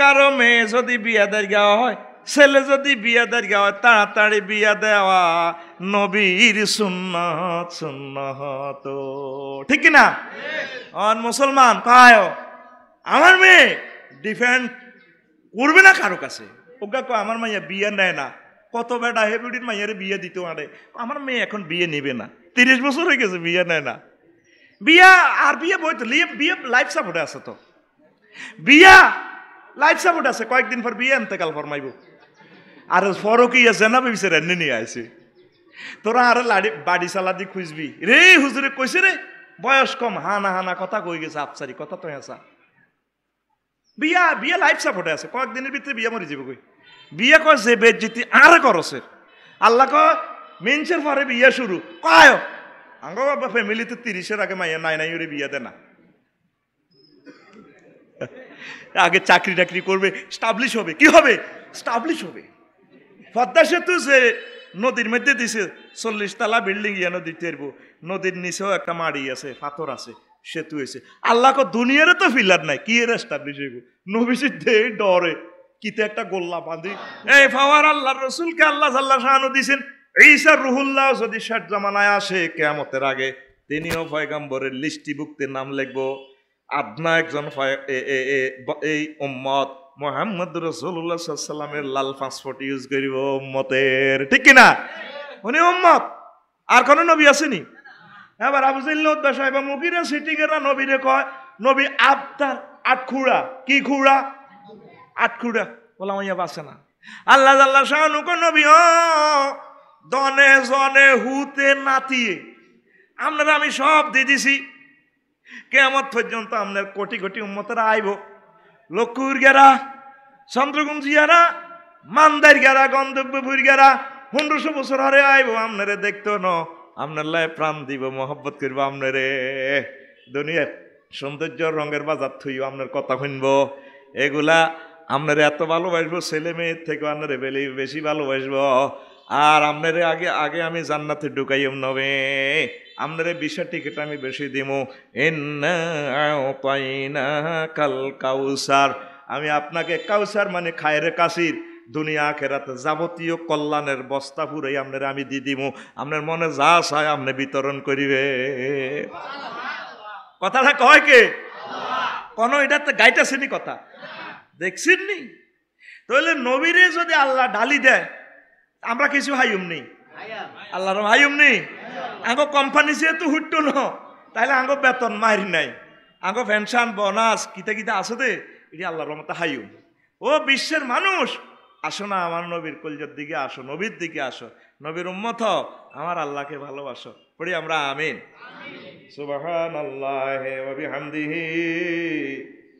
কারো মেয়ে যদি বিয়া গাওয়া হয় ছেলে যদি বিয়া গাওয়া হয় তাড়াতাড়ি বিয়া দেওয়া নবীর সুন্নত সুন্নত ঠিক না অন মুসলমান কায় আমার মেয়ে ডিফেন্ড করবে না কারো কাছে ওগা আমার মাইয়া বিয়ে নেয় না কত বেটা হেবিউডির মাইয়ার বিয়ে দিতে পারে আমার মেয়ে এখন বিয়ে নেবে না তিরিশ বছর হয়ে গেছে বিয়ে নেয় না বিয়া আর বিয়ে বই তো বিয়ে লাইফ সাপোর্টে আছে তো বিয়া লাইফ সাপোর্ট আছে কয়েকদিন পর বিয়ে কাল ফরমাইব আর ফরকি আছে না ভেবেছে রেন্নি নিয়ে আসি তোরা আর লাড়ি বাড়ি চালাদি খুঁজবি রে হুজুরে কইছে রে বয়স কম হানা হানা কথা কই গেছে আপসারি কথা তো হেঁচা বিয়া বিয়ে লাইফ সাপোর্টে আছে কয়েকদিনের ভিতরে বিয়ে মরে যাবে কই বিয়ে কয় যে বেদ জিতি আর করছে আল্লাহ ক মেন্সের পরে বিয়ে শুরু কয় আঙ্গ ফ্যামিলিতে তিরিশের আগে মাইয়া নাই নাই ওরে বিয়ে দেয় না আগে চাকরি টাকরি করবে স্টাবলিশ হবে কি হবে স্টাবলিশ হবে পদ্মা সেতু যে নদীর মধ্যে দিছে চল্লিশ তালা বিল্ডিং ইয়ে নদী তেরব নদীর নিচেও একটা মাড়ি আছে পাথর আছে সেতু হয়েছে আল্লাহ দুনিয়ারে তো ফিলার নাই কি এর স্টাবলিশ হইব নবিসির ডরে কিতে একটা গোল্লা বাঁধি এই ফাওয়ার আল্লাহ রসুলকে আল্লাহ আল্লাহ শাহানো দিছেন স্যার রুহুল্লাহ যদি শেঠ জামানায় আসে কেমতের আগে তিনিও পয়গাম্বরের বুকতে নাম লিখবো আদনা একজন এই উম্মত মোহাম্মদ রসুল্লাহ সাল্লামের লাল পাসপোর্ট ইউজ করিব উম্মতের ঠিক কিনা উনি উম্মত আর কোনো নবী আসেনি এবার আবুজিল্লা সাহেব মুখিরা সিটিকেরা নবীরে কয় নবী আবতার আটখুড়া কি খুড়া আটখুড়া বললাম ইয়া বাসে না আল্লাহ আল্লাহ শাহনুক নবী দনে জনে হুতে নাতিয়ে আমরা আমি সব দিয়ে দিছি কেমন পর্যন্ত আপনার কোটি কোটি উন্মতরা আইব লক্ষুর গেরা চন্দ্রগুঞ্জি গেরা মান্দার গেরা গন্ধব্যপুর গেরা পনেরোশো বছর হারে আইব আপনারে দেখতো ন আপনার লাই প্রাণ দিব মহব্বত করবো আপনারে দুনিয়ার সৌন্দর্য রঙের বাজার থইব আপনার কথা শুনবো এগুলা আপনার এত ভালোবাসবো ছেলে মেয়ের থেকে আপনার বেশি ভালোবাসবো আর আপনারে আগে আগে আমি জান্নাতে ঢুকাইম নবে আপনার বিশা টিকিট আমি বেশি দিব কাল কাউসার আমি আপনাকে কাউসার মানে খায়ের কাশির দুনিয়া খেরাতে যাবতীয় কল্যাণের বস্তা পুরেই আপনার আমি দি দিব আপনার মনে যা চায় আপনি বিতরণ করিবে কথাটা কয় কে কোন এটাতে গাইটা কথা দেখছেন নি তাহলে নবীরে যদি আল্লাহ ডালি দেয় আমরা কিছু হাইম নেই আল্লাহর হাইম নেই আগো কোম্পানি যেহেতু হুট্টু ন তাহলে আগো বেতন মারি নাই আগো পেনশন বোনাস কিতা কিতা আছে দে এটি আল্লাহর মতো হাইম ও বিশ্বের মানুষ আসো না আমার নবীর কলজের দিকে আসো নবীর দিকে আসো নবীর উম্মত আমার আল্লাহকে ভালোবাসো পড়ি আমরা আমিন সুবাহান আল্লাহ হামদিহি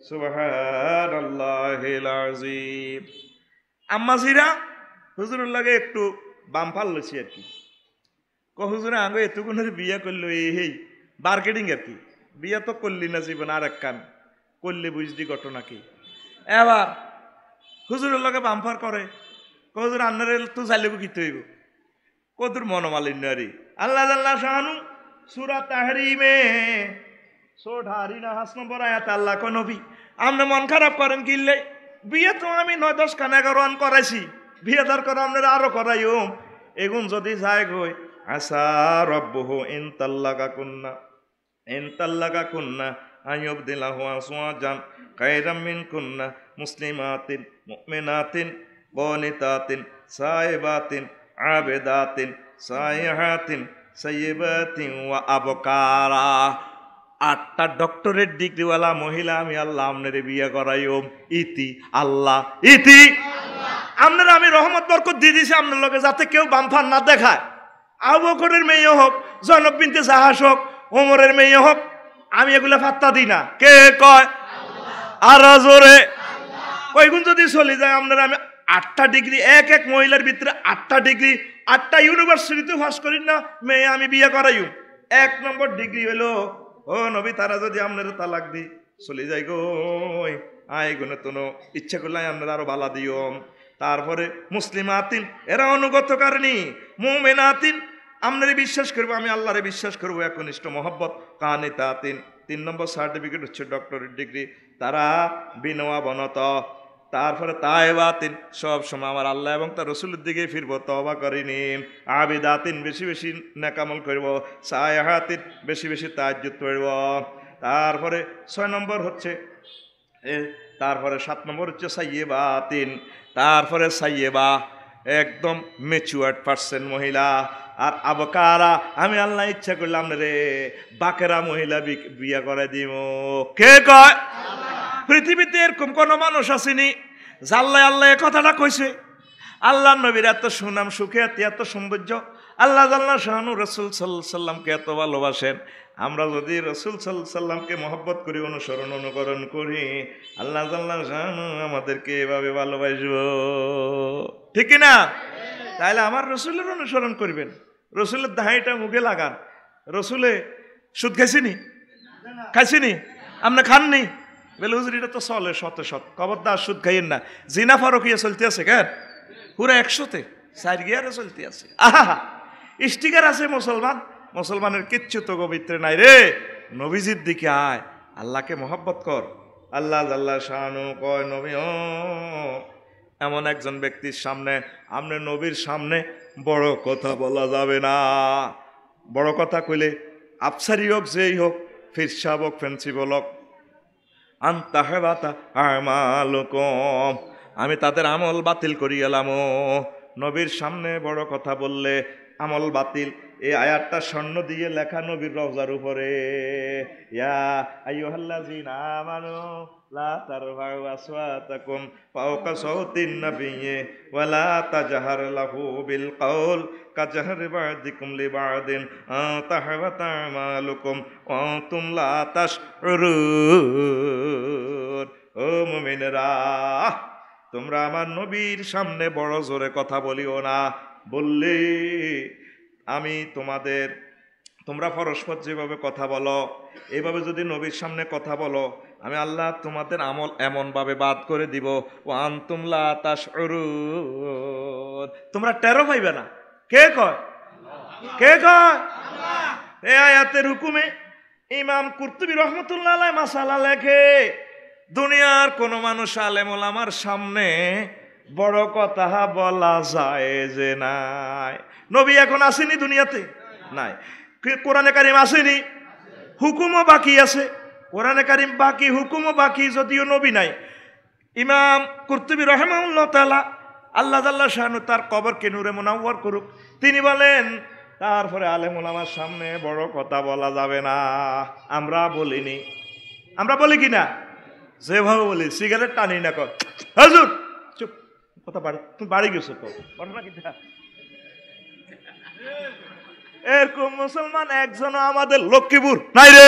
সুবাহান আল্লাহ আম্মাজিরা হুজুরুল্লাহকে একটু বাম্পার লছি আর কি ক হুজুরে আগে এতগুণের বিয়া করলো এই হেই বার্গেটিং আর কি বিয়া তো করলি না জীবন আর এক কান করলে বুঝলি ঘটনা কি এবার হুজুরুল্লাহকে বাম্পার করে হুজুর আন্নারে তো চালিব কি তৈব কদুর মনোমালিন্য আরে আল্লাহ আল্লাহ শাহানু সুরা তাহরিমে সোঢারি না হাস নম্বর আয়াত আল্লাহ কনবি আপনি মন খারাপ করেন কিনলে বিয়ে তো আমি নয় দশ কানে এগারো আন করাইছি বিয়েদার দরকার আপনারা আরো করাইও এগুন যদি যায় গই আসা রব্বহ ইন তাল্লাকা কন্যা ইন তাল্লাকা কন্যা আইব দিলা হো আসোয়া যান কায়রামিন কন্যা মুসলিমাতিন মুমিনাতিন আবেদ আতিন আবেদাতিন সাইহাতিন সাইবাতিন ওয়া আবকারা আটটা ডক্টরেট ডিগ্রিওয়ালা মহিলা আমি আল্লাহ আপনারে বিয়ে করাইও ইতি আল্লাহ ইতি আপনারা আমি রহমত বরকত দিয়ে দিয়েছি আপনার লোকে যাতে কেউ বামফার না দেখায় আবু মেয়ে হোক জৈনব বিনতে জাহাস হোক ওমরের মেয়ে হোক আমি এগুলো ফাত্তা দিই না কে কয় আর জোরে ওইগুন যদি চলে যায় আপনারা আমি আটটা ডিগ্রি এক এক মহিলার ভিতরে আটটা ডিগ্রি আটটা ইউনিভার্সিটিতে ফাঁস করি না মেয়ে আমি বিয়ে করাইও এক নম্বর ডিগ্রি হলো ও নবী তারা যদি আপনার তালাক দিই চলে যাই গো আয় গুনে তোনো ইচ্ছা করলে আপনারা আরো বালা দিও তারপরে মুসলিমাতিন এরা মোমেন আতিন আপনারে বিশ্বাস করবো আমি আল্লাহরে বিশ্বাস করবো একনিষ্ঠ মোহব্বত কানে তাতিন তিন নম্বর সার্টিফিকেট হচ্ছে ডক্টরের ডিগ্রি তারা বনত তারপরে বাতিন সব সময় আমার আল্লাহ এবং তার রসুলের দিকে ফিরব তবা করিনি আবিদাতিন বেশি বেশি নাকামল করব সায়াহাতিন বেশি বেশি তাজ্জুত করব তারপরে ছয় নম্বর হচ্ছে তারপরে সাত নম্বর হচ্ছে সাইয়ে বাতিন তারপরে সাইয়েবা একদম মেচুয়ার্ড পার্সেন্ট মহিলা আর আবকারা আমি আল্লাহ ইচ্ছা করলাম রে বাকেরা মহিলা বিয়া করে দিব কে কয় পৃথিবীতে এরকম কোনো মানুষ আসেনি জাল্লাই আল্লাহ এ কথাটা কইছে আল্লাহ নবীর এত সুনাম সুখে এত সৌন্দর্য আল্লাহ জাল্লা শাহানু রসুল সাল্লাহ সাল্লামকে এত ভালোবাসেন আমরা যদি রসুল সাল্লামকে মহব্বত করি অনুসরণ অনুকরণ করি আল্লাহ জানো আমাদেরকে এভাবে ভালোবাসব ঠিক না তাহলে আমার রসুলের অনুসরণ করবেন রসুলের দাহাইটা মুখে লাগান রসুলে সুদ খাইছিনি খাইছিনি আপনি খাননি বলে হুজুরিটা তো চলে শত শত কবরদার সুদ খাইয়েন না জিনা ফারকিয়া চলতে আছে কেন পুরো একশোতে সাইড গিয়ারে চলতে আছে আহা ইস্টিকার আছে মুসলমান মুসলমানের কিচ্ছু তো পবিত্রে নাই রে নবীজির দিকে আয় আল্লাহকে মহব্বত কর আল্লাহ আল্লাহ শাহানু কয় নবী এমন একজন ব্যক্তির সামনে আমনে নবীর সামনে বড় কথা বলা যাবে না বড় কথা কইলে আফসারি হোক যেই হোক ফিরসাব হোক প্রিন্সিপাল হোক আন্তা হেবাতা আমালকম আমি তাদের আমল বাতিল করিয়ালাম নবীর সামনে বড় কথা বললে আমল বাতিল এই আয়াতটা স্বর্ণ দিয়ে লেখা নবীর রওজার উপরে ইয়া আইয়ুহাল্লাযিনা আমানু লা তারফাউ আসওয়াতাকুম ফাওকা সাওতিন নাবিয়্যি ওয়া লা তাজহার লাহু বিল কাউল কাজহার বাদিকুম লিবাদিন তাহবাতা আমালুকুম ওয়া তুম লা তাশউরুন ও মুমিনরা তোমরা আমার নবীর সামনে বড় জোরে কথা বলিও না বললে আমি তোমাদের তোমরা পরস্পর যেভাবে কথা বলো এভাবে যদি নবীর সামনে কথা বলো আমি আল্লাহ তোমাদের আমল এমনভাবে বাদ করে দিব ও আন্তুমলা তাস তোমরা টেরো পাইবে না কে কয় কে কয় এ আয়াতের হুকুমে ইমাম কুর্তুবী রহমতুল্লাহ মাসালা লেখে দুনিয়ার কোনো মানুষ আলেমুল আমার সামনে বড় কথা বলা যায় যে নাই নবী এখন আসেনি দুনিয়াতে নাই কোরআনে কারিম আসেনি হুকুমও বাকি আছে কোরআনে কারিম বাকি হুকুমও বাকি যদিও নবী নাই ইমাম কর্তুবী রহমাউল্লাহ তালা আল্লাহ তাল্লাহ শাহানু তার কে নূরে মোনাওয়ার করুক তিনি বলেন তারপরে আলেমুল আমার সামনে বড় কথা বলা যাবে না আমরা বলিনি আমরা বলি কি না যেভাবে বলি সিগারেট টানি না কর হাজুর কথা বাড়ি তুমি বাড়ি গেছো তো ঘটনা এরকম মুসলমান একজন আমাদের লক্ষ্মীপুর নাই রে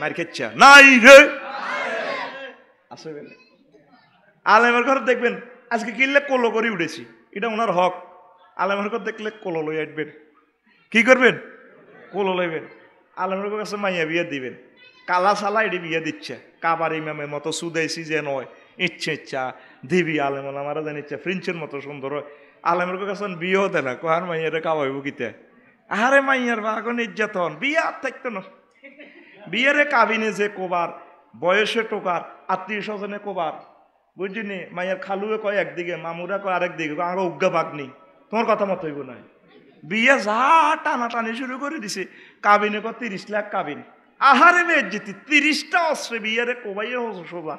মার খেচ্ছে নাই রে আসবেন আলেমের ঘর দেখবেন আজকে কিনলে কোলো করে উঠেছি এটা ওনার হক আলেমের ঘর দেখলে কোলো লই আসবেন কি করবেন কোলো লইবেন আলেমের ঘর কাছে মাইয়া বিয়ে দিবেন কালা সালা এটি বিয়ে দিচ্ছে কাবার ইমামের মতো সুদেশি যে নয় ইচ্ছে ইচ্ছা দিবি আলেমন আমারা জানিচ্ছে ফ্রিঞ্চের মতো সুন্দর আলেমের কাছে বিয়ে হতে না কোহার মাইয়ারে কাবাইব কিতে আহারে মাইয়ার ভাগন নির্যাতন বিয়ে আর থাকতো না বিয়ের কাবিনে যে কোবার বয়সে টোকার আত্মীয় স্বজনে কোবার বুঝিনি মাইয়ের খালুয়ে কয় একদিকে মামুরা কয় আরেক দিকে আরো উগ্গা বাঘ নেই তোমার কথা মতো হইব নাই বিয়ে যা টানা টানি শুরু করে দিছে কাবিনে কয় তিরিশ লাখ কাবিন আহারে বেজিতি তিরিশটা অস্ত্রে বিয়েরে কোবাইয়ে সোজা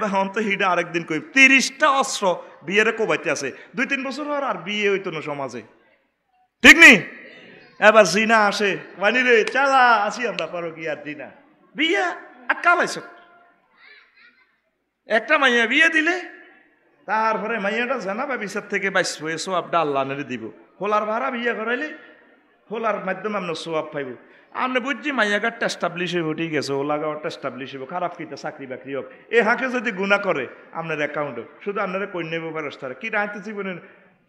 বা হন তো হিডা আরেকদিন কই তিরিশটা অস্ত্র বিয়ের কোবাইতে আছে দুই তিন বছর হওয়ার আর বিয়ে হইত না সমাজে ঠিক নি এবার জিনা আসে মানি রে চালা আসি আমরা পারো কি আর দিনা বিয়া আটকালাইছ একটা মাইয়া বিয়ে দিলে তারপরে মাইয়াটা জানা বা বিচার থেকে বাইস হয়ে সোয়াবটা আল্লাহ দিব হোলার ভাড়া বিয়ে করাইলে হোলার মাধ্যমে আমরা সোয়াব পাইব আমরা বুঝছি মাইয়াগারটা স্টাবলিশ হইব ঠিক আছে লাগাওয়ারটা স্টাবলিশ হইব খারাপ কিতা চাকরি বাকরি হোক এ হাকে যদি গুণা করে আপনার অ্যাকাউন্ট শুধু আপনারা কন্যা ব্যবহার তারা কি রাইতে জীবনের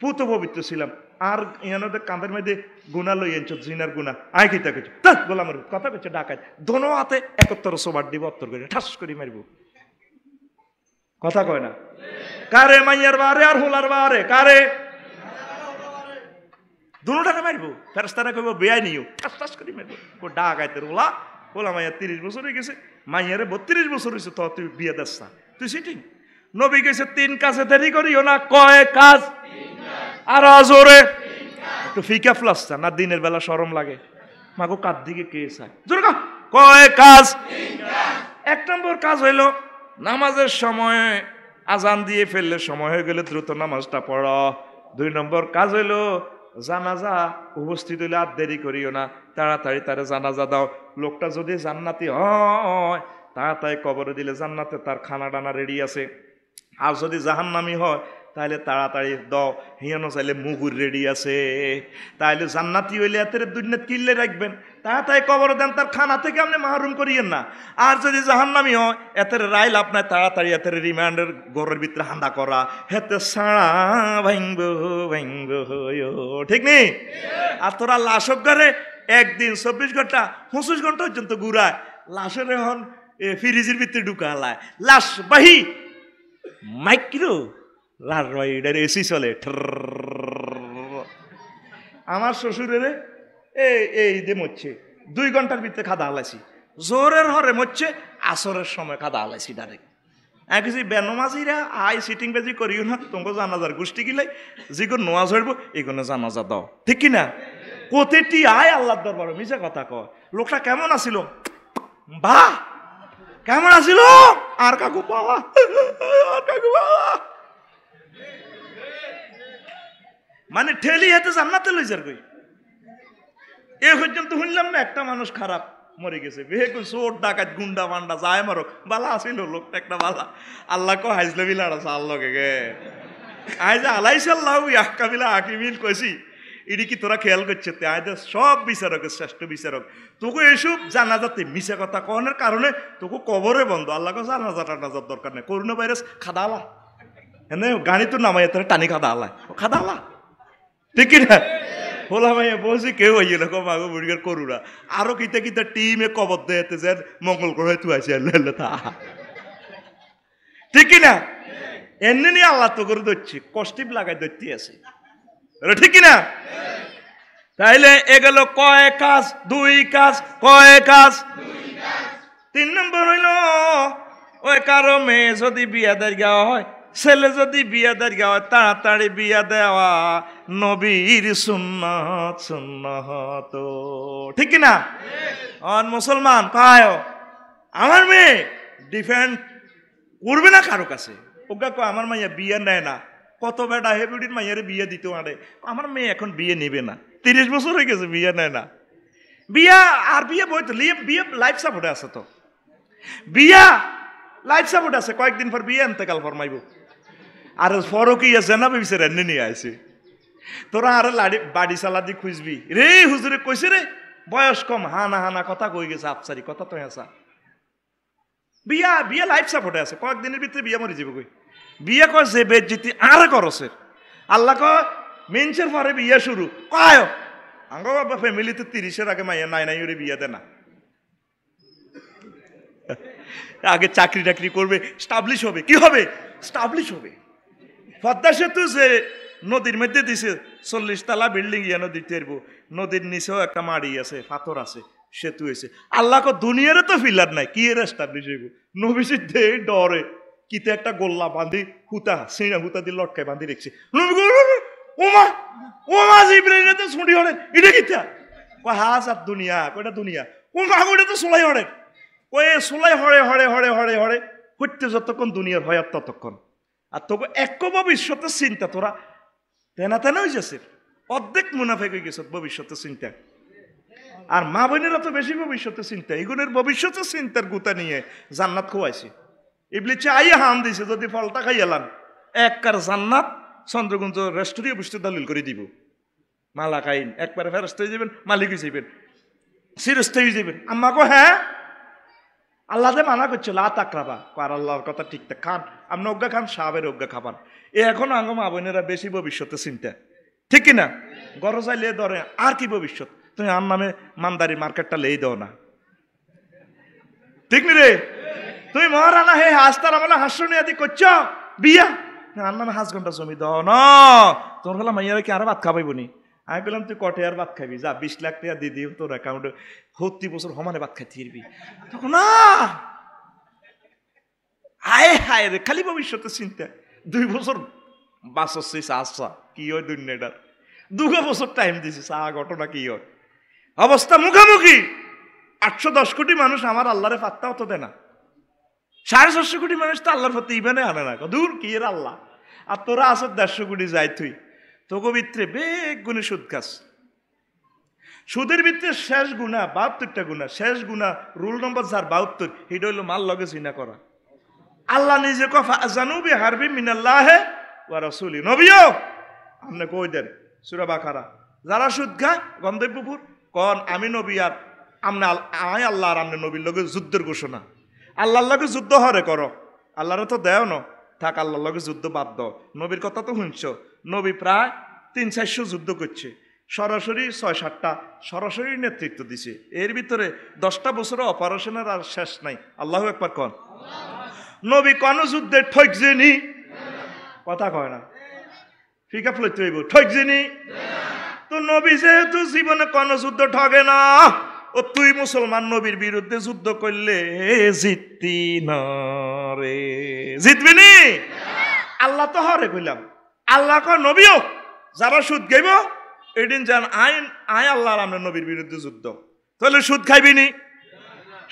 পুত পবিত্র ছিলাম আর ইয়ানোদের কাঁধের মধ্যে গুণা লই এনছো জিনার গুণা আয় কিতা কিছু তাহ গোলামের কথা কিছু ডাকাই দোনো হাতে একত্তর সোবার দিব অত্তর করে ঠাস করে মারব কথা কয় না কারে মাইয়ার বারে আর হোলার বারে কারে দুটাকে মারব ফেরস্তারা কইব বেয়া নিও ঠাস ঠাস করে মারব কো ডাক আইতে ওলা ওলা মাইয়া তিরিশ বছর হয়ে গেছে মাইয়ারে বত্রিশ বছর হয়েছে তো তুই বিয়ে দাস তুই সেটি নবী গেছে তিন কাজে দেরি করিও না কয় কাজ আর জোরে একটু ফিকা ফ্লাস না দিনের বেলা সরম লাগে মাগো কার দিকে কে চায় কা কয় কাজ এক নম্বর কাজ হইল নামাজের সময় আজান দিয়ে ফেললে সময় হয়ে গেলে দ্রুত নামাজটা পড়ো দুই নম্বর কাজ হইলো জানাজা উপস্থিত হইলে আর দেরি করিও না তাড়াতাড়ি তারে জানাজা দাও লোকটা যদি জান্নাতি হয় তাড়াতাড়ি কবরে দিলে জান্নাতে তার খানা ডানা রেডি আছে আর যদি জাহান্নামি হয় তাহলে তাড়াতাড়ি দাও হিয়ানো চাইলে মুগুর রেডি আছে তাহলে জান্নাতি হইলে এত দুর্নাত কিনলে রাখবেন তাহা তাই কবর দেন তার খানা থেকে আপনি মাহরুম করিয়েন না আর যদি নামি হয় এতের রাইল আপনার তাড়াতাড়ি এতের রিমান্ডের ঘরের ভিতরে হান্দা করা হেতে সাড়া ভাঙ্গ ভাঙ্গ ঠিক নেই আর তোরা লাশক ঘরে একদিন চব্বিশ ঘন্টা পঁচিশ ঘন্টা পর্যন্ত ঘুরায় লাশের এখন ফ্রিজের ভিতরে ঢুকালায় লাশ বাহি মাইক্রো লাশ বাহি এসি চলে আমার শ্বশুরের এই এই দে মরছে দুই ঘন্টার ভিতরে খাদা হালাইছি জোরের হরে মরছে আসরের সময় খাদা হালাইছি ডাইরেক্ট আমি কিছু বেনমাজিরা আই সিটিং বেজি করিও না তোমাকে জানাজার গোষ্ঠী গিলে যেগুলো নোয়া ঝরব এগুলো জানাজা দাও ঠিক কি না কোথেটি আয় আল্লাহর দরবার মিজা কথা কয় লোকটা কেমন আসিল বা কেমন আসিল আর কাকু পাওয়া আর কাকু বাবা মানে ঠেলি হেতে জান্নাতে লই যার কই এ পর্যন্ত শুনলাম না একটা মানুষ খারাপ মরে গেছে বেহেকুল চোর ডাকাত গুন্ডা মান্ডা যায় মারক বালা আসিল লোকটা একটা বালা আল্লাহ কো হাইজলে বিলার আছে আল্লাহকে গে আয়জা আলাইস আল্লাহ আহকামিলা আকিমিল কইছি এটি কি তোরা খেয়াল করছে আয়দা সব বিচারক শ্রেষ্ঠ বিচারক তোকে এসব যাতে মিশে কথা কনের কারণে তোকে কবরে বন্ধ আল্লাহ কে টানা যার দরকার নেই করোনা ভাইরাস খাদা আলা হ্যাঁ গাড়ি তো নামাই তোরা টানি খাদা খাদালা খাদা আলা ঠিক না ভাইয়া বলছি কেউ আইয়ে রকম আগে মুরগির করুরা আরো কিতা কিতা টিমে কবর দেয়াতে যে মঙ্গল গ্রহে তুয়াছে আল্লাহ ঠিক না এমনি নিয়ে আল্লাহ তো করে ধরছি কষ্টিপ লাগাই ধরতে আছে ঠিক না তাইলে এগুলো কয় কাজ দুই কাজ কয় কাজ তিন নম্বর হইল ওই কারো মেয়ে যদি বিয়া দেয় হয় ছেলে যদি বিয়া দেওয়া হয় তাড়াতাড়ি বিয়া দেওয়া নবীর সুন্নত সুন্নত ঠিক না অন মুসলমান পায় আমার মেয়ে ডিফেন্ড করবে না কারো কাছে ওকে কো আমার মাইয়া বিয়ে নেয় না কত বেটা হেবিডির মাইয়ারে বিয়ে দিতে পারে আমার মেয়ে এখন বিয়ে নেবে না তিরিশ বছর হয়ে গেছে বিয়ে নেয় না বিয়া আর বিয়ে বই তো বিয়ে লাইফ সাপোর্টে আছে তো বিয়া লাইফ সাপোর্ট আছে কয়েকদিন পর বিয়ে কাল ফরমাইব আর ফরকি আছে না বিচারে এনে নিয়ে আইছে তোরা আরো লাড়ি বাড়ি চালাদি খুঁজবি রে হুজুরে কইছে রে বয়স কম হানা হানা কথা কই গেছে আফসারি কথা তো আসা বিয়া বিয়া লাইফ সাপোর্টে আছে কয়েকদিনের ভিতরে বিয়া মরে যাবে কই বিয়ে কয় যে বেদ জিতি আর করসের আল্লাহ কয় মেনসের পরে বিয়ে শুরু কয় আঙ্গ বাবা ফ্যামিলিতে তিরিশের আগে মাইয়া নাই নাই ওরে বিয়ে দেয় না আগে চাকরি টাকরি করবে স্টাবলিশ হবে কি হবে স্টাবলিশ হবে পদ্মা সেতু যে নদীর মধ্যে দিছে চল্লিশ তালা বিল্ডিং ইয়া নদী তেরব নদীর নিচেও একটা মাড়ি আছে পাথর আছে সেতু হয়েছে আল্লাহ কো দুনিয়ারে তো ফিলার নাই কি এর এস্টাবলিশ হইব দে ডরে কিতে একটা গোল্লা বাঁধি হুতা সিঁড়া হুতা দিয়ে লটকায় বাঁধি রেখছে ওমা ওমা জিব্রাইল তো ছুটি হরে এটা কিতা কয় হা আর দুনিয়া কয়টা দুনিয়া ওমা ওটা তো সোলাই হরে কয়ে সোলাই হরে হরে হরে হরে হরে করতে যতক্ষণ দুনিয়ার হয় ততক্ষণ আর তবু এক ভবিষ্যতের চিন্তা তোরা তেনা তেনা হয়ে যাচ্ছে অর্ধেক মুনাফেক হয়ে গেছে ভবিষ্যতের চিন্তা আর মা বোনেরা তো বেশি ভবিষ্যতের চিন্তা এগুলোর ভবিষ্যতের চিন্তার গুতা নিয়ে জান্নাত খোয়াইছে এগুলি চাই হাম দিছে যদি ফলটা খাই এক কার জান্নাত চন্দ্রগঞ্জ রেস্টুরি অফিসে দলিল করে দিব মালা খাইন একবার ফেরস্ত হয়ে যাবেন মালিক হয়ে যাবেন সিরস্ত হয়ে যাবেন আম্মাকে হ্যাঁ আল্লাহ যে মানা করছে লা তাকরাবা আর আল্লাহর কথা ঠিক তা খান আপনি অজ্ঞা খান সাহাবের অজ্ঞা খাবার এ এখন আঙ্গ মা বোনেরা বেশি ভবিষ্যতে চিন্তা ঠিক কিনা গরো লে ধরে আর কি ভবিষ্যৎ তুমি আর নামে মান্দারি মার্কেটটা লেই দাও না ঠিক নি রে তুমি মহারানা হে হাসতার আমলে হাস্য নিয়াদি করছ বিয়া আর নামে হাস ঘন্টা জমি দাও না তোর হলো মাইয়ারা কি আর ভাত খাবাইবনি আমি বললাম তুই কটে আর ভাত খাবি যা বিশ লাখ টাকা দিয়ে দিয়ে তোর অ্যাকাউন্টে সত্তি বছর সমানে ভাত খাই ফিরবি তখন না আয় হায় রে খালি ভবিষ্যতে চিন্তা দুই বছর বাঁচছিস আসা কি হয় দুনিয়াটার দুগো বছর টাইম দিছিস আ ঘটনা কি হয় অবস্থা মুখামুখি আটশো দশ কোটি মানুষ আমার আল্লাহরে পাত্তা অত দেয় না সাড়ে চারশো কোটি মানুষ তো আল্লাহর প্রতি ইমানে আনে না দূর কি এর আল্লাহ আর তোরা আসো দেড়শো কোটি যাই তুই তোগো ভিতরে বেগ গুণে সুদ খাস সুদের ভিতরে শেষ গুণা বাহাত্তরটা গুণা শেষ গুণা রুল নম্বর যার বাহাত্তর এটা হইলো মাল লগে চিনা করা আল্লাহ নিজে কফা জানুবি হারবি মিনাল্লাহে ওয়া রসুলি নবীও আপনি কই দেন সুরা বাকারা যারা সুদ খায় গন্ধব্যপুর কন আমি নবী আর আমনে আয় আল্লাহ আর আমনে নবীর লগে যুদ্ধের ঘোষণা আল্লাহর লগে যুদ্ধ হরে করো আল্লাহরে তো দেও ন থাক আল্লাহর লগে যুদ্ধ বাদ দ নবীর কথা তো শুনছো নবী প্রায় তিন চারশো যুদ্ধ করছে সরাসরি ছয় সাতটা সরাসরি নেতৃত্ব দিছে এর ভিতরে দশটা বছরে অপারেশনের আর শেষ নাই আল্লাহ একবার কন নবী কন যুদ্ধে ঠকজেনি কথা কয় না ফিকা ফ্লইতে হইব ঠকজেনি তো নবী যেহেতু জীবনে কোন যুদ্ধ ঠকে না ও তুই মুসলমান নবীর বিরুদ্ধে যুদ্ধ করলে জিততি না রে জিতবি নি আল্লাহ তো হরে কইলাম আল্লাহ ক নবীও যারা সুদ গেব এদিন যান আইন আয় আল্লাহর আমরা নবীর বিরুদ্ধে যুদ্ধ তাহলে সুদ খাইবি নি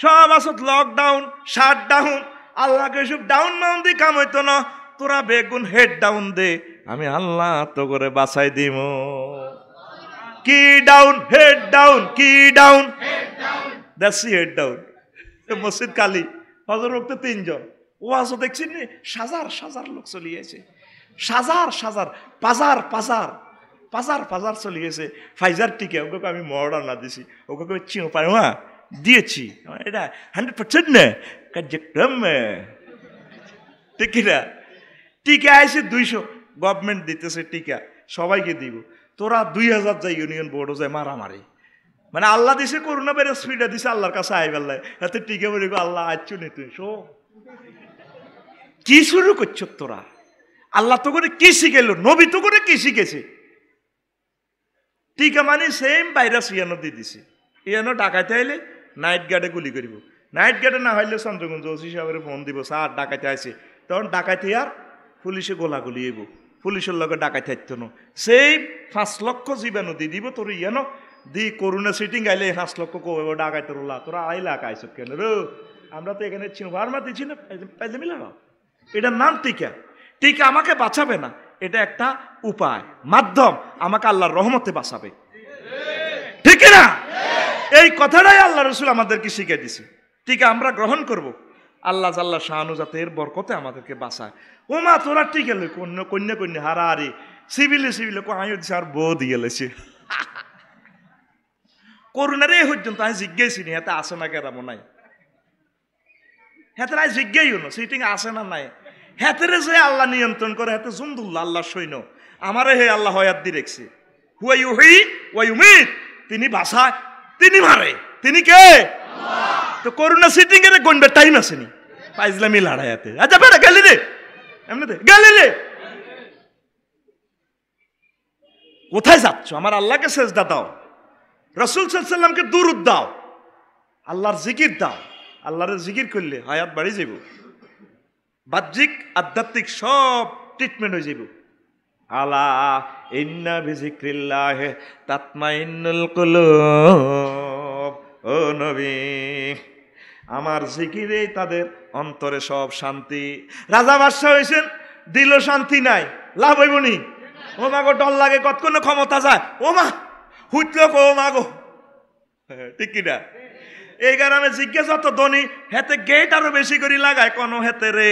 সব আসত লকডাউন শাট ডাউন আল্লাহকে সব ডাউন মাউন দি কাম হইতো না তোরা বেগুন হেড ডাউন দে আমি আল্লাহ তো করে বাসাই দিব কি ডাউন হেড ডাউন কি ডাউন দেশি হেড ডাউন মসজিদ কালী হজর রক্ত তিনজন আসো দেখছি সাজার সাজার লোক চলিয়েছে সাজার সাজার পাজার পাজার পাজার পাজার চলে গেছে ফাইজার টিকে ওকে আমি মরডার না দিছি ওকে চিনো পারে মা দিয়েছি এটা হান্ড্রেড পার্সেন্ট না কার্যক্রম টিকিটা টিকা আছে দুইশো গভর্নমেন্ট দিতেছে টিকা সবাইকে দিব তোরা দুই হাজার যায় ইউনিয়ন বোর্ডও যায় মারামারি মানে আল্লাহ দিছে করোনা ভাইরাস ফিডা দিছে আল্লাহর কাছে আই বেল্লায় হাতে টিকা বলি আল্লাহ আচ্ছু নি তুই শো কি শুরু করছো তোরা আল্লাহ তো করে কি শিখেল নবী তো করে কি শিখেছে টিকা মানে সেম ভাইরাস ইয়ানো দিয়ে দিছে ইয়ানো ডাকাইতে আইলে নাইট গার্ডে গুলি করিব নাইট গার্ডে না হইলে চন্দ্রগঞ্জ ওসি সাহেবের ফোন দিব স্যার ডাকাইতে আছে তখন ডাকাইতে আর পুলিশে গুলি এব পুলিশের লগে ডাকাইতে থাকতো না সেই পাঁচ লক্ষ জীবাণু দিয়ে দিব তোর ইয়ানো দি করোনা সিটিং আইলে পাঁচ লক্ষ কবে ডাকাইতে রোলা তোরা আইলা কাইসব কেন রে আমরা তো এখানে ফার্মাতে ছিল না এটার নাম টিকা টিকা আমাকে বাঁচাবে না এটা একটা উপায় মাধ্যম আমাকে আল্লাহর রহমতে বাঁচাবে ঠিক না এই কথাটাই আল্লাহ রসুল আমাদেরকে শিখিয়ে দিছে টিকা আমরা গ্রহণ করব। আল্লাহ জাল্লা শাহানুজাতের এর বরকতে আমাদেরকে বাঁচায় ও মা তোরা টিকে লেখো কন্য কন্যা কন্যা হারাহারি সিভিলে সিভিলে কো দিছে আর বউ দিয়ে করুণারে করোনার এই পর্যন্ত আমি জিজ্ঞেসি নি হাতে আসে না কেরামো নাই হাতে আমি জিজ্ঞেই হলো সিটিং আসে না নাই হ্যাতেরে যে আল্লাহ নিয়ন্ত্রণ করে হ্যাঁ জুমদুল্লাহ আল্লাহ সৈন্য আমারে হে আল্লাহ হয়াত দি রেখছে তিনি বাসা তিনি মারে তিনি কে তো করোনা সিটিং এর গন্ডার টাইম আসেনি পাইজলামি লড়াইয়াতে আচ্ছা বেড়া গেলি রে এমনি দে গেলি রে কোথায় যাচ্ছ আমার আল্লাহকে সেজদা দাও রসুল সাল্লামকে দূরত দাও আল্লাহর জিকির দাও আল্লাহর জিকির করলে হায়াত বাড়ি যাইব বাহ্যিক আধ্যাত্মিক সব ট্রিটমেন্ট হয়ে যাব আলা ইন্না বিজিক্রিল্লাহ তাতমা ইন্নুল কুলুব ও নবী আমার জিকিরেই তাদের অন্তরে সব শান্তি রাজা বাদশাহ হয়েছেন দিল শান্তি নাই লাভ হইব নি ও মাগো ডল লাগে কতক্ষণ ক্ষমতা যায় ও মা হুইতল ও মাগো হ্যাঁ, ঠিক কিনা এই গ্রামে জিজ্ঞেস যত ধনী হেতে গেট আরো বেশি করে লাগায় কোন হেতে রে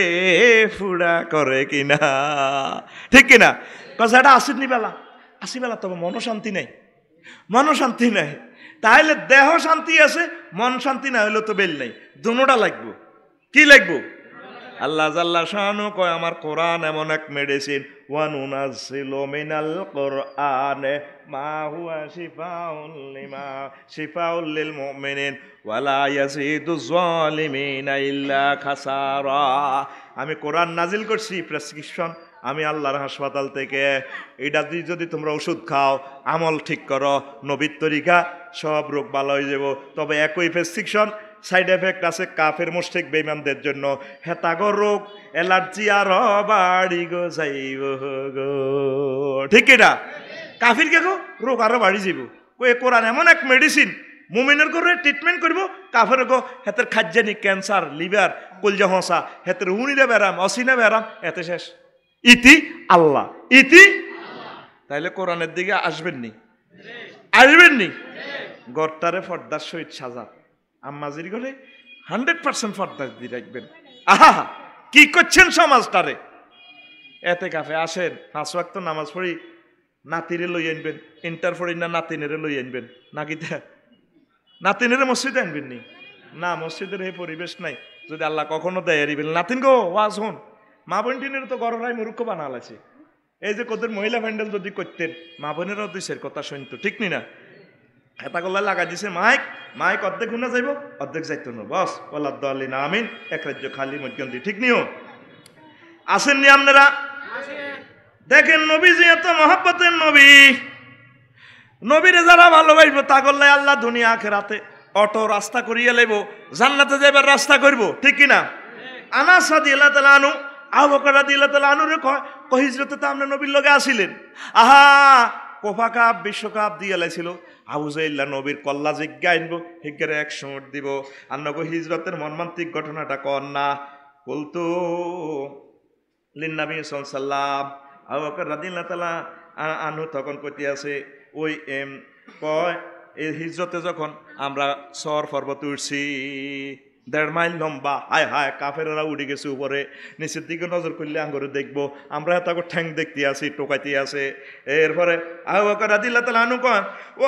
ফুড়া করে কিনা ঠিক কিনা কথা এটা আসিনি বেলা আসি বেলা তবে মনশান্তি নেই শান্তি নেই তাহলে দেহ শান্তি আছে মন শান্তি না হলে তো বেল নেই দুটা লাগবো কি লাগবো আল্লাহ জাল্লা শাহানু কয় আমার কোরআন এমন এক মেডিসিন আমি কোরআন নাজিল করছি প্রেসক্রিপশন আমি আল্লাহর হাসপাতাল থেকে এটা দিয়ে যদি তোমরা ওষুধ খাও আমল ঠিক করো নবীর তরিকা সব রোগ ভালো হয়ে যাব তবে একই প্রেসক্রিপশন সাইড এফেক্ট আছে কাফের মুষ্টিক বেইমানদের জন্য হেতাগর রোগ অ্যালার্জি আর বাড়ি গো যাইব গো ঠিক এটা কাফির কে গো রোগ আরো বাড়ি যাইব এ কোরআন এমন এক মেডিসিন মুমিনের করে ট্রিটমেন্ট করব কাফের গো হেতের খাদ্যানি ক্যান্সার লিভার কলজা হসা হেতের উনিরা ব্যারাম অসিনা ব্যারাম এতে শেষ ইতি আল্লাহ ইতি তাইলে কোরআনের দিকে আসবেন নি আসবেন নি গড়টারে ফর্দার সহিত সাজা আম্মাজির ঘরে হান্ড্রেড পার্সেন্ট ফর্দা দিয়ে রাখবেন আহা কি করছেন সমাজটারে এতে কাফে আসেন পাঁচ ওয়াক্ত নামাজ পড়ি নাতিরে লই আনবেন ইন্টার পড়ি না নাতিনেরে লই আনবেন নাকি নাতিনেরে মসজিদে আনবেন নি না মসজিদের এই পরিবেশ নাই যদি আল্লাহ কখনো দেয় রিবেন নাতিন গো ওয়াজ হন মা বোনটিনের তো গররায় মূর্খ বানাল আছে এই যে কোদের মহিলা ভ্যান্ডেল যদি করতেন মা বোনেরাও দুই কথা শুনতো ঠিক নি না হেতা কল্লায় লাগা দিছে মাইক মাইক অর্ধেক শুনা যাইব অর্ধেক যাইতো না বস ওলাদ্দ দলি না আমিন এক রাজ্য খালি দি ঠিক নিও নি আপনারা দেখেন যে এত মহাব্বতের নবী নবীরে যারা ভালোবাসবো তা করলে আল্লাহ আখে রাতে অটো রাস্তা করিয়ে লেব জান্নাতে যাইবার রাস্তা করব ঠিক কিনা আনাসা দিলা তালা আনু আবকরা দিলা তালা আনুরে কয় কহিজরতে তো আপনার নবীর লগে আসিলেন আহা কোফা কাপ বিশ্বকাপ দিয়ে লাইছিল আবুজাইল্লা নবীর কল্লা জিজ্ঞা আনবো হিজ্ঞারে এক সুমুট দিব আর নব হিজরতের মর্মান্তিক ঘটনাটা কর না বলতো লিন্নাবি সাল্লাম আবু রাদিল্লা তালা আনু তখন কতি আছে ওই এম কয় এই হিজরতে যখন আমরা সর পর্বতে উঠছি দেড় মাইল লম্বা হায় হায় কাফেরা উড়ে গেছে উপরে নিচের দিকে নজর করলে আঙ্গরে দেখবো আমরা তাকে ঠ্যাং দেখতে আসি টোকাইতে আসে এরপরে আহ রাদিল্লা তালা আনু কয় ও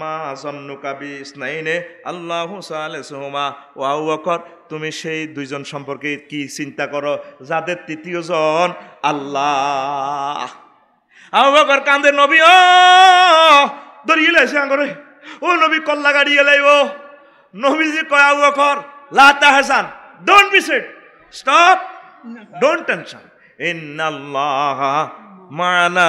মা জন্নু কাবি স্নাইনে আল্লাহ সালেসুমা ওয়াউ বকর তুমি সেই দুইজন সম্পর্কে কি চিন্তা করো যাদের তৃতীয়জন আল্লাহ আবু বকর কান্দে নবী ও দড়িয়ে লাইছে আঙ্গরে ও নবী কল্লা এলাই ও নবীজি কয় আবু বকর লাতা হাসান don't be sad stop don't tension ইন্নাল্লাহ মানা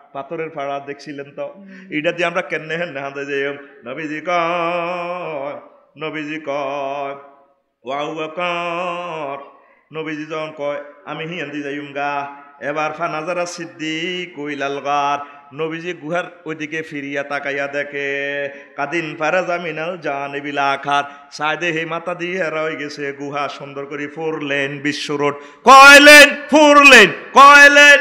পাথরের ফাড়া দেখছিলেন তো এটা দিয়ে আমরা কেন হেন না যে নবীজি ক নবীজি ক ওয়াউ নবীজি যখন কয় আমি হিয়ান্দি যাইম গা এবার ফানাজারা সিদ্দিক কইলাল গার নবীজি গুহার ওইদিকে ফিরিয়া তাকাইয়া দেখে কাদিন জামিনাল জান জানেবিলা আখার সাইদে হে মাথা হেরা রয়ে গেছে গুহা সুন্দর করে ফুরলেন লেন বিশ্ব রোড কয়লেন লেন লেন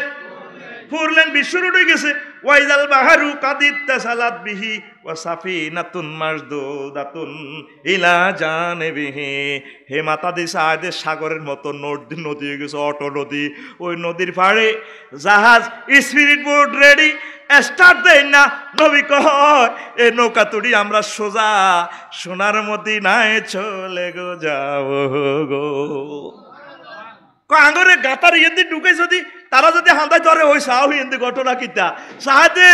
ফুরলেন বিশ্ব রুটে গেছে ওয়াইজাল বাহারু কাদিত্তা সালাত বিহি ওয়া সাফিনাতুন দাতুন ইলা জানবিহি হে মাতা দিস আয়দের সাগরের মতো নদী নদী হয়ে গেছে অটো নদী ওই নদীর পাড়ে জাহাজ স্পিরিট বোট রেডি স্টার্ট দেয় না নবী কয় এ নৌকা তুড়ি আমরা সোজা সোনার নাই চলে গো যাও গো আঙরে গাতার ইয়ে ঢুকে যদি তারা যদি হাঁদাই ধরে ওই সাহু হিন্দি ঘটনা কিতা সাহায্যে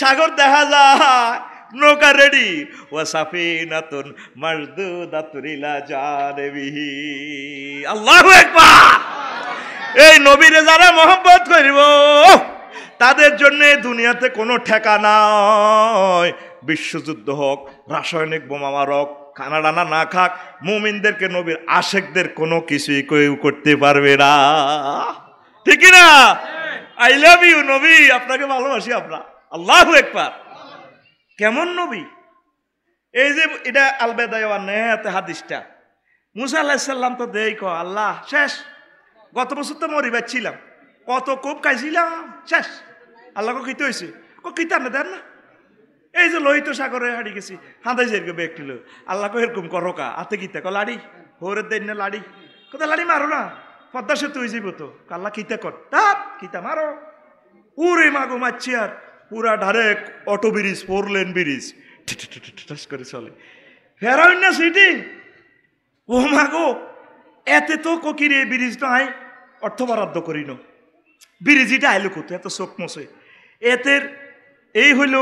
সাগর দেখা যায় নৌকা রেডি ও সাফি নাতুন মার্দু দাতুরিলা জানবিহি এই নবীরে যারা মোহাম্মত করিব তাদের জন্য দুনিয়াতে কোনো ঠেকা নয় বিশ্বযুদ্ধ হোক রাসায়নিক বোমা মারক খানা ডানা না খাক মুমিনদেরকে নবীর আশেকদের কোনো কিছুই কেউ করতে পারবে না ঠিক না আই লাভ ইউ নবী আপনাকে ভালোবাসি আপনার আল্লাহ একবার কেমন নবী এই যে এটা আলবেদায় নেহাতে হাদিসটা মুসা আল্লাহ তো দেই ক আল্লাহ শেষ গত বছর তো মরি ছিলাম কত কোপ খাইছিলাম শেষ আল্লাহকে খিতে হয়েছে ক কিতা না দেন না এই যে লোহিত সাগরে হাড়ি গেছি হাঁদাই যে গবে একটি লোক আল্লাহকে এরকম করো কা আতে কিতা ক লাড়ি হোরের দেন না লাড়ি কোথায় লাড়ি মারো না পদ্মা সেতু হয়ে যাবো তো কাল্লা কিতা কর তাপ কিতা মারো উরে মাগো মারছি আর পুরা direct auto bridge four lane bridge করে চলে ফেরাউন না সিটি ও মাগো এতে তো কোকির এই ব্রিজ নয় অর্থ বরাদ্দ করিল ব্রিজিটা আইলো কত এত শোক মশে এতের এই হইল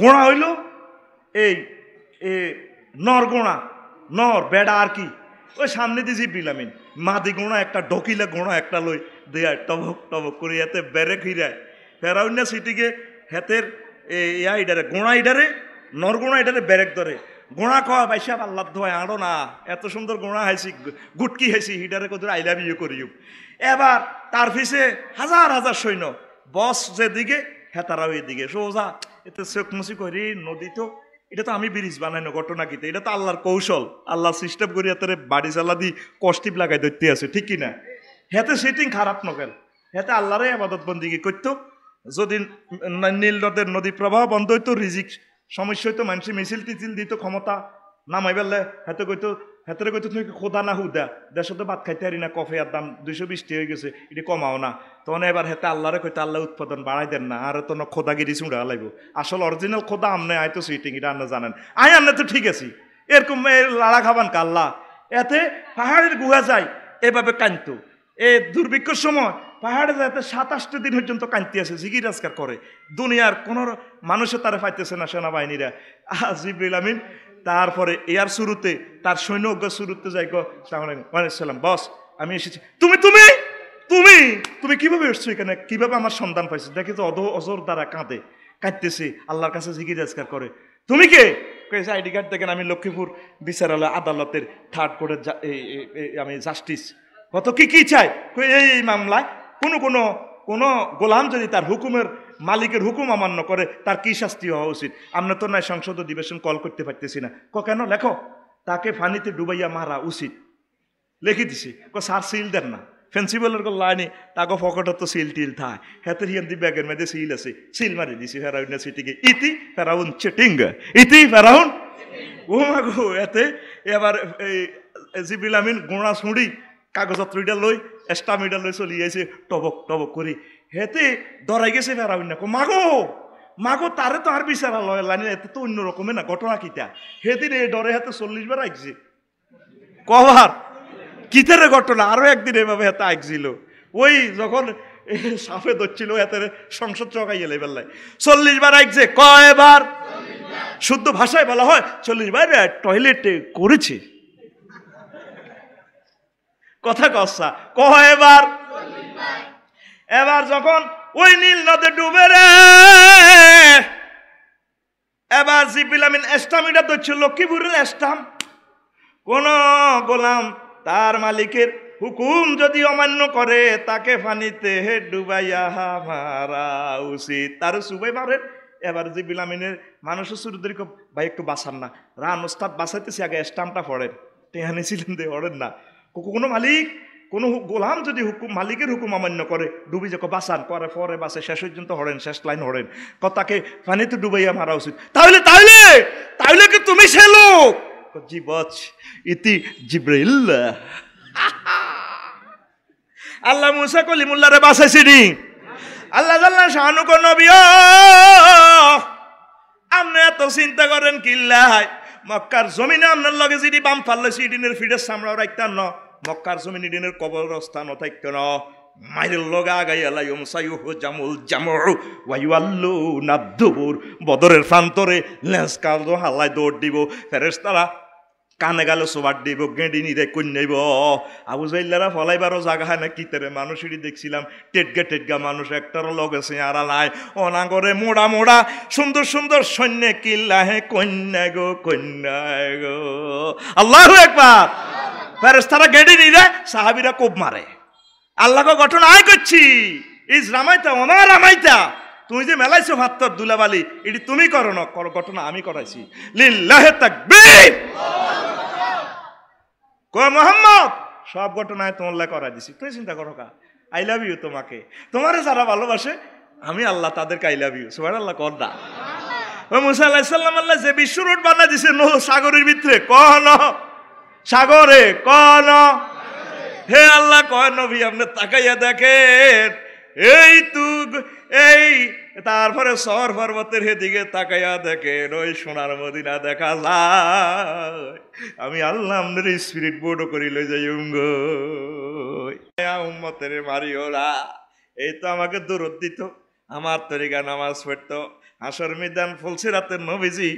গোড়া হইল এই নর গোড়া নর বেড়া আর কি ওই সামনে দিয়ে জিপ নিলামিন মাদি গোড়া একটা ঢকিলে গোনা একটা লই দেয় টবক টবক করে এতে বেড়ে খিরায় ফেরাউন্যা সিটিকে হেতের ইয়া ইডারে গোড়া ইডারে নরগোড়া ইডারে বেরেক ধরে গোড়া কয় আবার আল্লাহ ধোয় আরো না এত সুন্দর গোড়া হাইছি গুটকি হাইছি হিডারে কত আই লাভ ইউ করিও এবার তার পিছে হাজার হাজার সৈন্য বস যেদিকে ওই দিকে সোজা এতে চোখ মুসি করি নদী তো এটা তো আমি ব্রিজ বানাইনো ঘটনা কিতে এটা তো আল্লাহর কৌশল আল্লাহ সিস্টেম করিয়া তারে বাড়ি চালা দি কষ্টিপ লাগাই ধরতে আছে ঠিক কিনা হেতে সেটিং খারাপ নকেল হেতে আল্লাহরে আবাদত কি করতো যদি নীল নদের নদী প্রবাহ বন্ধ হইতো রিজিক সমস্যা হইতো মানুষের মিছিল টিছিল দিত ক্ষমতা নামাইবেলে হেতে কইতো হেতারে কইতে তুমি খোদা না হুদা দেশ তো ভাত খাইতে পারি না কফে আর দাম দুইশো বিশটি হয়ে গেছে এটা কমাও না তখন এবার হেতে আল্লাহরে কইতে আল্লাহ উৎপাদন বাড়াই দেন না আর তো খোদা গিরি চুড়া লাগবো আসল অরিজিনাল খোদা আমনে আয় তো সুইটিং এটা আন্না জানেন আয় আন্না তো ঠিক আছি এরকম লাড়া খাবান কাল্লা এতে পাহাড়ের গুহা যায় এভাবে কাঁদতো এ দুর্ভিক্ষর সময় পাহাড়ে যাতে সাতাশটা দিন পর্যন্ত কান্তি আছে জিগির আজকার করে দুনিয়ার কোনো মানুষের তারা পাইতেছে না সেনাবাহিনীরা আজিবুল আমিন তারপরে এয়ার শুরুতে তার সৈন্য শুরুতে যাই সালাম বস আমি এসেছি তুমি তুমি তুমি তুমি কিভাবে এসছো এখানে কিভাবে আমার সন্ধান পাইছো দেখি তো অধ অজর দ্বারা কাঁদে কাঁদতেছে আল্লাহর কাছে জিজ্ঞাসা করে তুমি কে কেছে আইডি কার্ড দেখেন আমি লক্ষ্মীপুর বিচারালয় আদালতের থার্ড কোর্টের আমি জাস্টিস কত কি কি চাই এই এই মামলায় কোনো কোনো কোনো গোলাম যদি তার হুকুমের মালিকের হুকুম অমান্য করে তার কি শাস্তি হওয়া উচিত আমরা তো নয় সংসদ অধিবেশন কল করতে পারতেছি না ক কেন লেখো তাকে ফানিতে ডুবাইয়া মারা উচিত লিখি দিছি ক সার সিল দেন না ফেন্সিবলের কল লাইনি তাকে ফকট তো সিল টিল থায় হেতের হিন্দি ব্যাগের মেয়েদের সিল আছে সিল মারি দিছি ফেরাউন সিটিকে ইতি ফেরাউন চিটিং ইতি ফেরাউন ও গো এতে এবার এই জিবিল আমিন গোড়া ছুঁড়ি কাগজপত্রটা লই এস্টামিটা লই চলি আইছে টবক টবক করে হেতে ডরাই গেছে ফেরাউন না মাগো মাগো তারে তো আর বিচারালয় লানি এতে তো অন্য রকমের না ঘটনা কিতা হেদিন এই ডরে হাতে চল্লিশ বার আঁকছে কবার কিতের ঘটনা আরও একদিন এভাবে হাতে আঁকছিল ওই যখন সাপে ধরছিল এতে সংসদ চকাই গেলে বেলায় চল্লিশ বার আঁকছে কয়বার শুদ্ধ ভাষায় বলা হয় চল্লিশ বার টয়লেটে করেছে কথা কসা কয়বার এবার যখন ওই নীল নদে ডুবে রে এবার জিপিলামিন এস্টাম এটা তো ছিল লক্ষ্মীপুরের এস্টাম কোন গোলাম তার মালিকের হুকুম যদি অমান্য করে তাকে ফানিতে ডুবাইয়া মারা উচিত তার সুবাই মারেন এবার যে বিলামিনের মানুষ সুরদের ভাই একটু বাঁচান না রান ওস্তাদ বাঁচাইতেছি আগে স্টাম্পটা পড়েন টেহানি ছিলেন দে না কোনো মালিক কোনো গোলাম যদি হুকুম মালিকের হুকুম অমান্য করে ডুবি যাকে বাঁচান করে পরে বাসে শেষ পর্যন্ত হরেন শেষ লাইন হরেন কথাকে পানিতে ডুবাইয়া মারা উচিত তাহলে তাহলে তাহলে কি তুমি সে লোক জি ইতি জিব্রাইল আল্লাহ মুসা কলিমুল্লারে বাসাইছিনি আল্লাহ আল্লাহ শাহানুক নবী আপনি এত চিন্তা করেন হয় মক্কার জমিনে আপনার লগে যদি বাম ফাল্লে সিডিনের ফিডের সামলাও রাখতাম না মক্কার জমিনি দিনের কবরস্থান অথাক্য ন মাইরে লগা গাইয়ালা ইমসাইহু জামুল জামু ওয়াইওয়াল্লু নাদ্দুবুর বদরের প্রান্তরে লেন্স কাল হালাই দৌড় দিব ফেরেস্তারা কানে গালে সোবার দিব গেঁড়ি নিদে কন্যাইব আবু জাইল্লারা ফলাইবারও জাগা হয় না কিতেরে মানুষেরই দেখছিলাম টেটগা টেটগা মানুষ একটারও লগেছে আরা নাই অনাগরে মোড়া মোড়া সুন্দর সুন্দর সৈন্য কিল্লা হে কন্যা গো কন্যা গো আল্লাহ একবার ফেরেস্তারা গেড়ে নিয়ে যায় সাহাবিরা কোপ মারে আল্লাহকে গঠন আয় করছি ইস রামাইতা ওনা রামাইতা তুমি যে মেলাইছো ভাত্তর দুলাবালি এটি তুমি করো না করো ঘটনা আমি করাইছি লিল্লাহে তাকবীর কয় মোহাম্মদ সব ঘটনায় তোমার করাই দিছি তুমি চিন্তা করো কা আই লাভ ইউ তোমাকে তোমারে যারা ভালোবাসে আমি আল্লাহ তাদেরকে আই লাভ ইউ সবার আল্লাহ কর না মুসা আল্লাহ সাল্লাম আল্লাহ যে বিশ্ব রোড বানা দিছে নো সাগরের ভিতরে কহ সাগরে কন হে আল্লাহ কয় নবী আপনি তাকাইয়া দেখেন এই তু এই তারপরে শহর পর্বতের হেদিকে তাকাইয়া দেখেন ওই সোনার মদিনা দেখা যায় আমি আল্লাহ আপনার স্পিরিট বোর্ডও করি লই যাই উম্মতের মারিওরা এই তো আমাকে দূরত দিত আমার তরিকা নামাজ পড়তো আসর মিদান ফুলসিরাতের নবীজি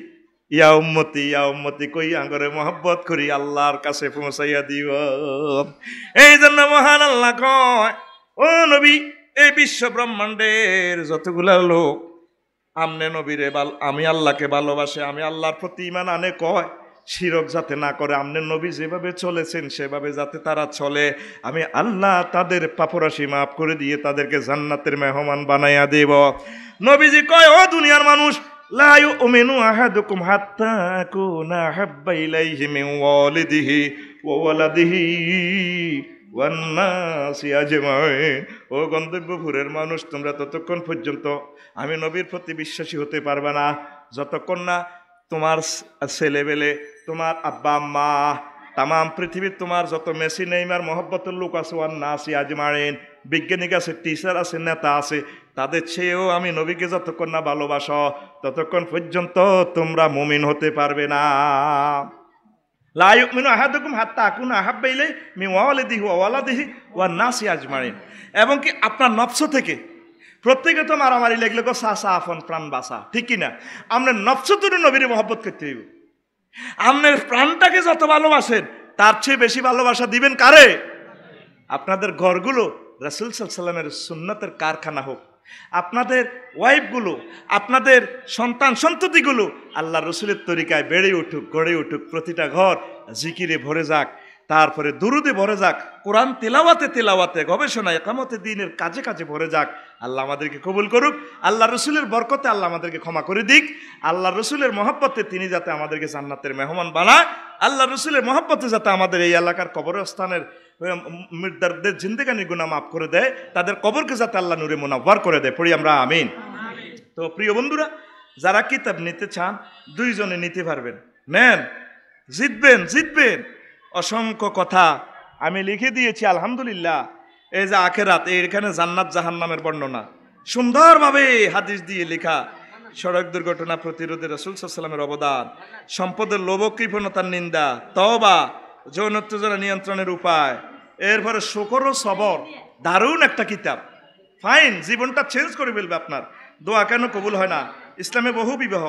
ইয়া উম্মতি ইয়া উম্মতি কই আঙ্গরে মহব্বত করি আল্লাহর কাছে পৌঁছাইয়া দিব এই জন্য মহান আল্লাহ কয় ও নবী এই বিশ্ব ব্রহ্মাণ্ডের যতগুলা লোক আমনে নবীরে বাল আমি আল্লাহকে ভালোবাসে আমি আল্লাহর প্রতি ইমান আনে কয় শিরক যাতে না করে আমনে নবী যেভাবে চলেছেন সেভাবে যাতে তারা চলে আমি আল্লাহ তাদের পাপরাশি মাফ করে দিয়ে তাদেরকে জান্নাতের মেহমান বানাইয়া দেব নবীজি কয় ও দুনিয়ার মানুষ ও গন্তব্যপুরের মানুষ তোমরা ততক্ষণ পর্যন্ত আমি নবীর প্রতি বিশ্বাসী হতে পারবে না যতক্ষণ না তোমার ছেলেবেলে তোমার আব্বা মা তাম পৃথিবীর তোমার যত মেসি নেইমার মহব্বতের লোক আছে ওয়ান্না আসি আজমারেন বিজ্ঞানিক আছে টিচার আছে নেতা আছে তাদের চেয়েও আমি নবীকে যতক্ষণ না ভালোবাস ততক্ষণ পর্যন্ত তোমরা মুমিন হতে পারবে না এবং কি আপনার নফস থেকে প্রত্যেকে তো মারামারি লেগলে গো সাসা আফন প্রাণ বাসা ঠিক কিনা আপনার নফস তুলে নবীর মহব্বত করতে হইব আপনার প্রাণটাকে যত ভালোবাসেন তার চেয়ে বেশি ভালোবাসা দিবেন কারে আপনাদের ঘরগুলো রাসুল সাল্লামের সুন্নতের কারখানা হোক আপনাদের ওয়াইফগুলো আপনাদের সন্তান সন্ততিগুলো আল্লাহ রসুলের তরিকায় বেড়ে উঠুক গড়ে উঠুক প্রতিটা ঘর জিকিরে ভরে যাক তারপরে দুরুদে ভরে যাক কোরআন তেলাওয়াতে তেলাওয়াতে গবেষণায় একামতে দিনের কাজে কাজে ভরে যাক আল্লাহ আমাদেরকে কবুল করুক আল্লাহ রসুলের বরকতে আল্লাহ আমাদেরকে ক্ষমা করে দিক আল্লাহ রসুলের মহব্বতে তিনি যাতে আমাদেরকে জান্নাতের মেহমান বানায় আল্লাহ রসুলের মহব্বতে যাতে আমাদের এই এলাকার কবরস্থানের মির্দারদের জিন্দেগানির গুণা মাফ করে দেয় তাদের কবরকে যাতে আল্লাহ নূরে মোনাব্বার করে দেয় পড়ি আমরা আমিন তো প্রিয় বন্ধুরা যারা কিতাব নিতে চান দুইজনে নিতে পারবেন নেন জিতবেন জিতবেন অসংখ্য কথা আমি লিখে দিয়েছি আলহামদুলিল্লাহ এই যে আখেরাত এখানে জান্নাত জাহান্নামের বর্ণনা সুন্দরভাবে হাদিস দিয়ে লেখা সড়ক দুর্ঘটনা প্রতিরোধে রসুল সাল্লামের অবদান সম্পদের লোভকৃপণতার নিন্দা তবা যৌন উত্তেজনা নিয়ন্ত্রণের উপায় এরপরে শকর ও সবর দারুণ একটা কিতাব ফাইন জীবনটা চেঞ্জ করে ফেলবে আপনার দোয়া কেন কবুল হয় না ইসলামে বহু বিবাহ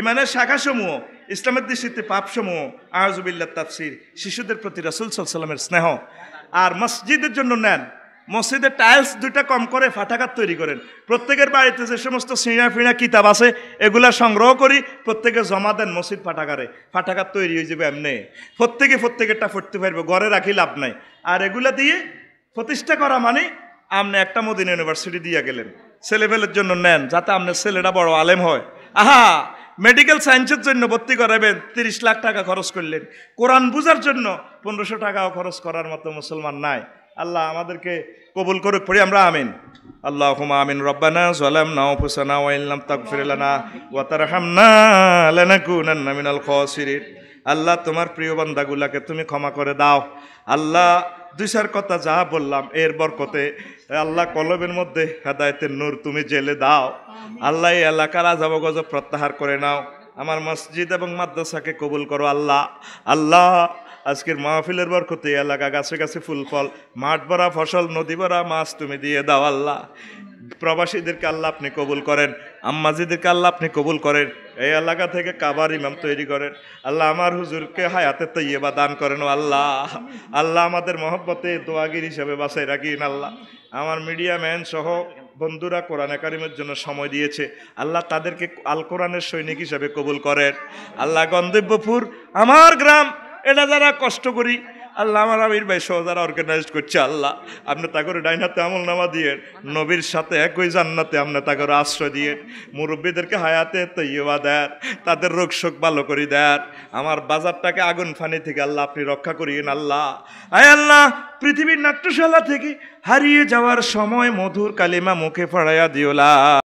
ইমানের শাখাসমূহ ইসলামের দৃষ্টিতে পাপসমূহ আজবিল্লা তাফসির শিশুদের প্রতি রাসুল সাল্লামের স্নেহ আর মসজিদের জন্য নেন মসজিদে টাইলস দুইটা কম করে ফাটাকার তৈরি করেন প্রত্যেকের বাড়িতে যে সমস্ত সিঁড়া ফিঁড়া কিতাব আছে এগুলা সংগ্রহ করি প্রত্যেকে জমা দেন মসজিদ ফাটাকারে ফাটাকার তৈরি হয়ে যাবে এমনি প্রত্যেকে প্রত্যেকেরটা ফুটতে পারবে ঘরে রাখি লাভ নাই আর এগুলা দিয়ে প্রতিষ্ঠা করা মানে আপনি একটা মদিন ইউনিভার্সিটি দিয়ে গেলেন ছেলেবেলের জন্য নেন যাতে আপনার ছেলেটা বড় আলেম হয় আহা মেডিকেল সায়েন্সের জন্য ভর্তি করাবেন তিরিশ লাখ টাকা খরচ করলেন কোরআন বুঝার জন্য পনেরোশো টাকাও খরচ করার মতো মুসলমান নাই আল্লাহ আমাদেরকে কবুল করুক পড়ি আমরা আমিন اللهم آمين ربنا ظلمنا أنفسنا وإن لم تغفر لنا وترحمنا لنكونن من الخاسرين আল্লাহ তোমার প্রিয় বান্দাগুলাকে তুমি ক্ষমা করে দাও আল্লাহ দুইশার কথা যা বললাম এর বরকতে আল্লাহ কলবের মধ্যে হেদায়তের নূর তুমি জেলে দাও আল্লাহ এই এলাকার আজাবগজ প্রত্যাহার করে নাও আমার মসজিদ এবং মাদ্রাসাকে কবুল করো আল্লাহ আল্লাহ আজকের মাহফিলের ক্ষতি এলাকা গাছে গাছে ফুল ফল মাঠ ভরা ফসল নদী ভরা মাছ তুমি দিয়ে দাও আল্লাহ প্রবাসীদেরকে আল্লাহ আপনি কবুল করেন আম্মাজিদেরকে আল্লাহ আপনি কবুল করেন এই এলাকা থেকে কাবার ইমাম তৈরি করেন আল্লাহ আমার হুজুরকে হায়াতে বা দান করেন ও আল্লাহ আল্লাহ আমাদের মহব্বতে দোয়াগির হিসাবে বাসায় রাখিন আল্লাহ আমার মিডিয়া ম্যান সহ বন্ধুরা কোরআন একাডেমির জন্য সময় দিয়েছে আল্লাহ তাদেরকে আল কোরআনের সৈনিক হিসাবে কবুল করেন আল্লাহ গন্ধব্যপুর আমার গ্রাম এটা যারা কষ্ট করি আল্লাহ আমার আমির ভাই সহ যারা অর্গানাইজ করছে আল্লাহ আপনি তাকরে ডাইনাতে আমল নামা দিয়ে নবীর সাথে একই জান্নাতে আপনি তাকে আশ্রয় দিয়ে মুরব্বীদেরকে হায়াতে তৈবা দেন তাদের রোগ শোক ভালো করে দেন আমার বাজারটাকে আগুন ফানি থেকে আল্লাহ আপনি রক্ষা করিয়েন আল্লাহ আয় আল্লাহ পৃথিবীর নাট্যশালা থেকে হারিয়ে যাওয়ার সময় মধুর কালিমা মুখে ফড়াইয়া দিওলা